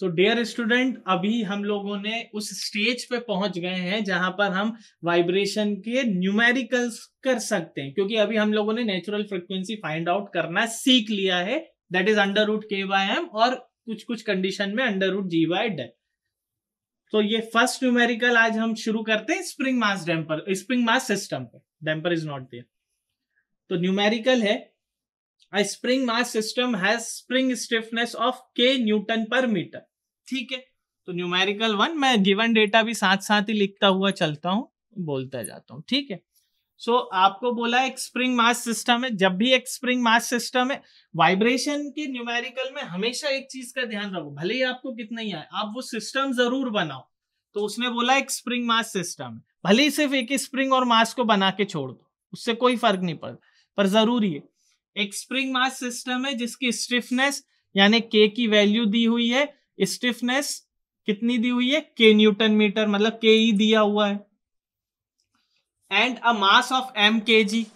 So dear student अभी हम लोगों ने उस स्टेज पे पहुंच गए हैं जहां पर हम वाइब्रेशन के न्यूमेरिकल्स कर सकते हैं क्योंकि अभी हम लोगों ने नेचुरल फ्रिक्वेंसी फाइंड आउट करना सीख लिया है that is under root K by M और कुछ कुछ कंडीशन में under root G by D तो ये फर्स्ट न्यूमेरिकल आज हम शुरू करते हैं spring mass damper spring mass system पे डैम्पर इज नॉट देयर तो न्यूमेरिकल है spring mass system has spring stiffness of K newton per metre ठीक है तो न्यूमेरिकल वन मैं गिवन डेटा भी साथ साथ ही लिखता हुआ चलता हूँ बोलता जाता हूँ ठीक है सो so, आपको बोला एक स्प्रिंग मास सिस्टम है जब भी एक स्प्रिंग मास सिस्टम है वाइब्रेशन के न्यूमेरिकल में हमेशा एक चीज का ध्यान रखो भले ही आपको कितना ही आए आप वो सिस्टम जरूर बनाओ तो उसने बोला एक स्प्रिंग मास सिस्टम है भले ही सिर्फ एक ही स्प्रिंग और मास को बना के छोड़ दो उससे कोई फर्क नहीं पड़ता पर जरूरी है एक स्प्रिंग मास सिस्टम है जिसकी स्टिफनेस यानी के की वैल्यू दी हुई है स्टिफनेस कितनी दी हुई है के न्यूटन मीटर मतलब के ई दिया हुआ है and a mass of M K G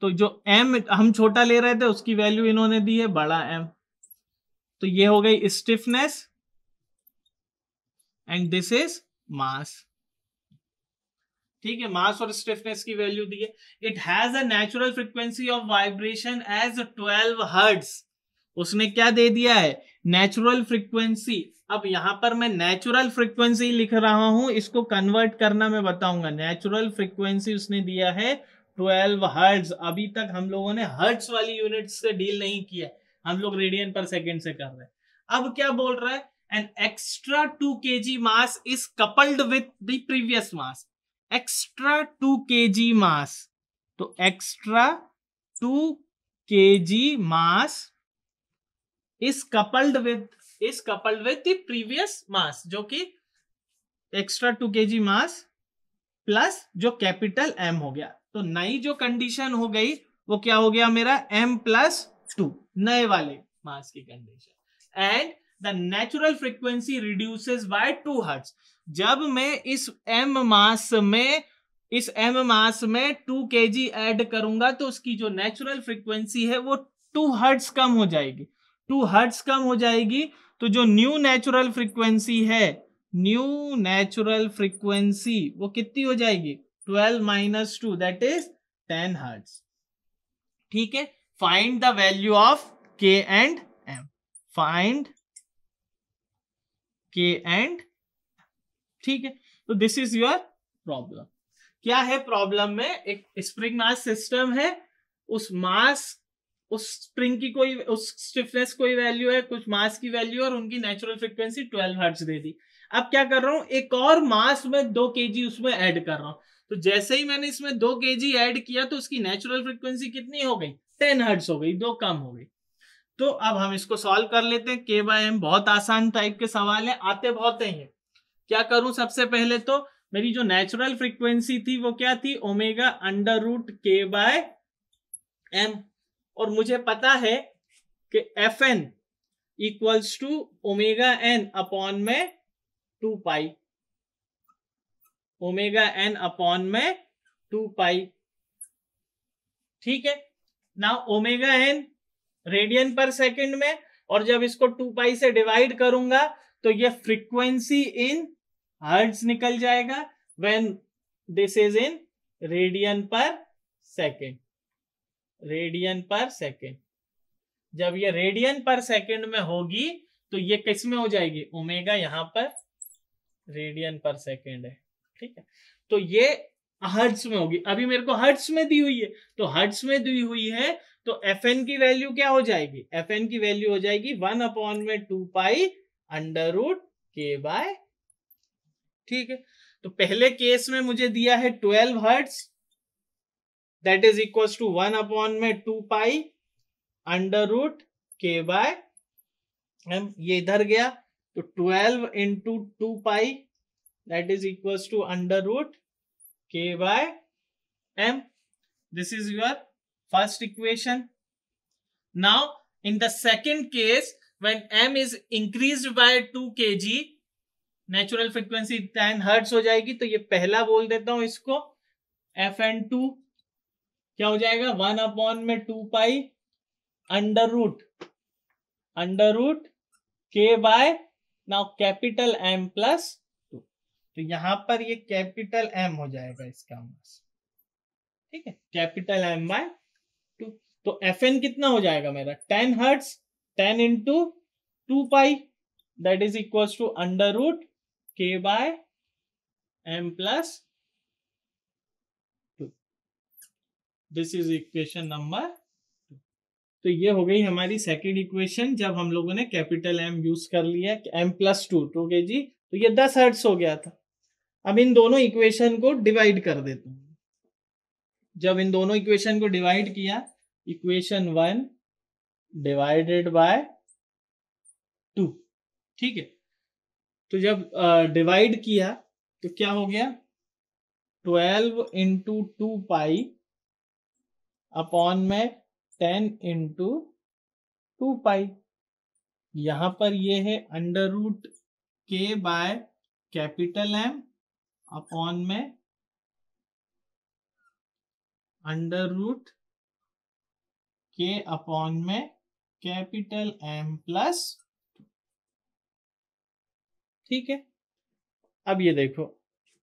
तो जो एम हम छोटा ले रहे थे उसकी वैल्यू इन्होंने दी है बड़ा एम तो ये हो गई stiffness and this is mass ठीक है मास और स्टिफनेस की वैल्यू दी है it has a natural frequency of vibration as 12 hertz उसने क्या दे दिया है नेचुरल फ्रीक्वेंसी अब यहां पर मैं नेचुरल फ्रीक्वेंसी लिख रहा हूं इसको कन्वर्ट करना मैं बताऊंगा नेचुरल फ्रीक्वेंसी उसने दिया है 12 हर्ट्ज अभी तक हम लोगों ने हर्ट्ज वाली यूनिट से डील नहीं किया हम लोग रेडियन पर सेकेंड से कर रहे हैं अब क्या बोल रहा है N extra two K G mass is coupled with the previous mass extra two K G मास तो extra two K G mass is coupled with is coupled with the previous mass जो कि extra two K G mass plus जो capital M हो गया तो नई जो condition हो गई वो क्या हो गया मेरा एम प्लस टू नए वाले मास की condition and the natural frequency reduces by two hertz जब मैं इस एम मास में इस एम मास में टू के जी एड करूंगा तो उसकी जो नेचुरल फ्रीक्वेंसी है वो टू हर्ट्स कम हो जाएगी टू हर्ट्स कम हो जाएगी तो जो न्यू नेचुरल फ्रीक्वेंसी है न्यू नेचुरल फ्रीक्वेंसी वो कितनी हो जाएगी twelve minus two that is ten hertz ठीक है find the value of K and M find K and ठीक है तो दिस इज योर प्रॉब्लम क्या है प्रॉब्लम में एक स्प्रिंग मास सिस्टम है उस मास उस स्प्रिंग की कोई उस स्टिफनेस कोई वैल्यू है कुछ मास की वैल्यू और उनकी नेचुरल फ्रिक्वेंसी ट्वेल्व हर्ट्स दे दी अब क्या कर रहा हूँ एक और मास में दो के उसमें ऐड कर रहा हूँ तो जैसे ही मैंने इसमें दो के जी एड किया तो उसकी नेचुरल फ्रिक्वेंसी कितनी हो गई टेन हर्ट्स हो गई दो कम हो गई तो अब हम इसको सॉल्व कर लेते हैं के बाय एम बहुत आसान टाइप के सवाल है आते बहुत हैं क्या करूं सबसे पहले तो मेरी जो नेचुरल फ्रिक्वेंसी थी वो क्या थी omega under root K by M और मुझे पता है कि F N equals to omega N upon में two pi omega N upon में टू पाई ठीक है ना omega N radian per second में और जब इसको टू पाई से डिवाइड करूंगा तो ये फ्रीक्वेंसी इन हर्ट्स निकल जाएगा when this is in radian per second radian per second जब ये रेडियन पर सेकेंड में होगी तो ये किस में हो जाएगी ओमेगा यहां पर रेडियन पर सेकेंड है ठीक है तो ये हर्ट्स में होगी अभी मेरे को हर्ट्स में दी हुई है तो हर्ट्स में दी हुई है तो एफ एन की वैल्यू क्या हो जाएगी एफ एन की वैल्यू हो जाएगी वन अपॉन में two pi under root K by ठीक है तो पहले केस में मुझे दिया है twelve hertz that is equal to one upon में two pi under root K by M ये इधर गया तो twelve into two pi that is equal to under root K by M this is your first equation now in the second case when M is increase by two K G natural frequency ten hertz हो जाएगी तो ये पहला बोल देता हूं इसको F N to क्या हो जाएगा वन अपॉन में two pi under root under root K by now capital M plus two तो यहां पर ये कैपिटल एम हो जाएगा इसका मास ठीक है कैपिटल एम बाय टू तो एफ एन कितना हो जाएगा मेरा ten hertz ten into two pi that is equal to under root K by M plus this is equation number तो ये हो गई हमारी सेकेंड इक्वेशन जब हम लोगों ने कैपिटल एम यूज कर लिया M plus to to K G तो ये दस हर्ट्स हो गया था अब इन दोनों इक्वेशन को डिवाइड कर देता हूं जब इन दोनों इक्वेशन को डिवाइड किया equation one divided by two ठीक है तो जब डिवाइड uh, किया तो क्या हो गया twelve into two pi upon में टेन इंटू टू पाई यहां पर ये है under root K by capital M upon में अंडर रूट के अपॉन में कैपिटल एम प्लस ठीक है अब ये देखो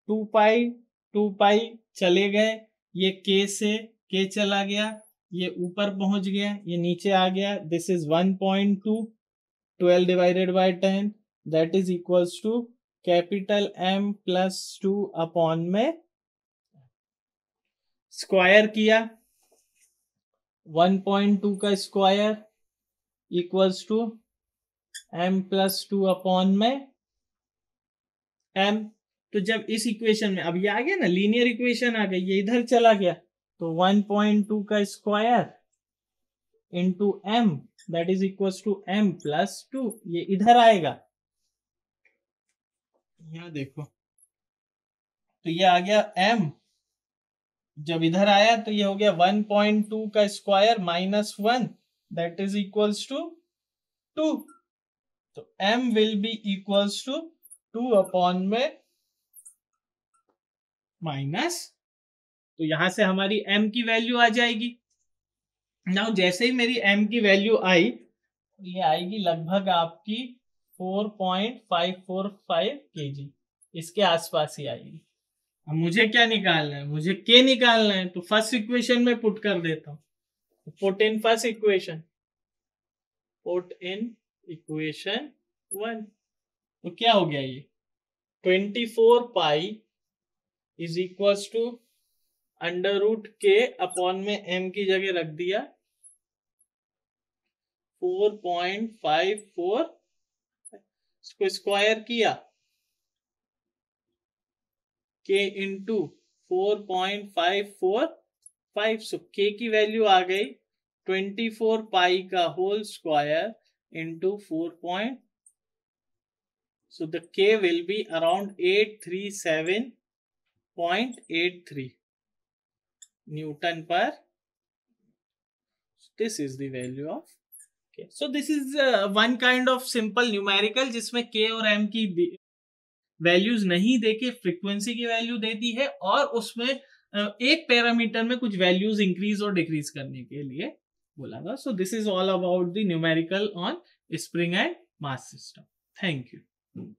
टू पाई टू पाई चले गए ये के से के चला गया ये ऊपर पहुंच गया ये नीचे आ गया this is one point two twelve divided by ten that is equal to capital M plus two upon में स्क्वायर किया 1.2 का square equals to M plus two upon में एम तो जब इस इक्वेशन में अब ये आ गया ना लीनियर इक्वेशन आ गई ये इधर चला गया तो 1.2 का square into M that is equal to M plus two ये इधर आएगा यहां देखो तो ये आ गया एम जब इधर आया तो ये हो गया 1.2 का square minus one that is equals to two तो m will be equals to two upon में माइनस तो यहां से हमारी m की वैल्यू आ जाएगी नाउ जैसे ही मेरी m की वैल्यू आई तो ये आएगी लगभग आपकी 4.545 जी इसके आसपास ही आएगी अब मुझे क्या निकालना है मुझे के निकालना है तो फर्स्ट इक्वेशन में पुट कर देता हूँ put in first equation put in equation one तो क्या हो गया ये 24 pi is equal to under root K upon में एम की जगह रख दिया फोर पॉइंट फाइव फोर इसको स्क्वायर किया K into four point five four five so K की वैल्यू आ गई ट्वेंटी फोर पाई का whole square into four point around eight three seven point eight 837.83 Newton per. So this is the value of K. So this is uh, one जिसमें K और M की values नहीं देके frequency की value देती है और उसमें uh, एक पैरामीटर में कुछ वैल्यूज इंक्रीज और डिक्रीज करने के लिए बोला गया so this is all about the numerical on spring and mass system thank you